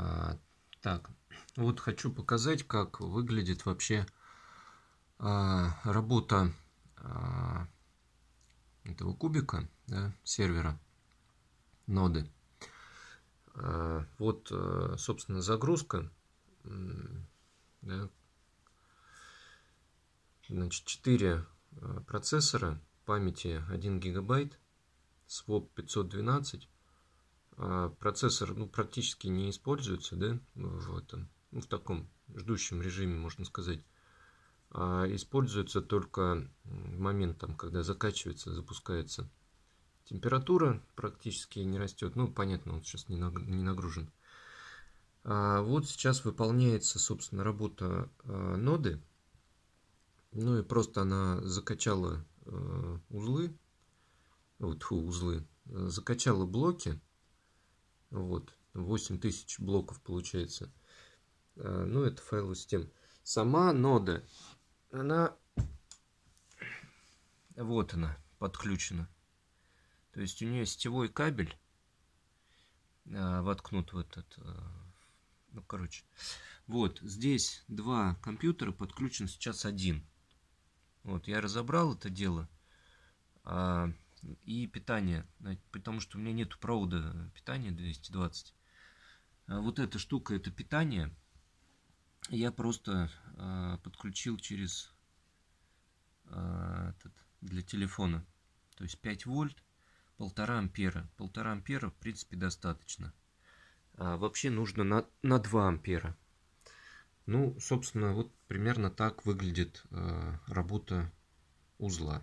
А, так, вот хочу показать, как выглядит вообще а, работа а, этого кубика, да, сервера, ноды. Вот, собственно, загрузка. Да. Значит, 4 процессора памяти 1 гигабайт, своп 512, а, процессор ну, практически не используется, да, вот ну, в таком ждущем режиме, можно сказать. А используется только момент, там, когда закачивается, запускается. Температура практически не растет. Ну, понятно, он сейчас не нагружен. А вот сейчас выполняется, собственно, работа а, ноды. Ну и просто она закачала а, узлы, вот, фу, узлы, закачала блоки вот, 8000 блоков получается. А, ну, это файловая система. Сама нода, она... Вот она, подключена. То есть у нее сетевой кабель а, воткнут в этот... А, ну, короче. Вот, здесь два компьютера, подключен сейчас один. Вот, я разобрал это дело. А и питание, э, потому что у меня нет провода питания 220. Э, вот эта штука это питание. Я просто э, подключил через этот, для телефона. То есть 5 вольт, 1,5 ампера. 1,5 ампера в принципе достаточно. А вообще нужно на, на 2 ампера. Ну, собственно, вот примерно так выглядит э, работа узла.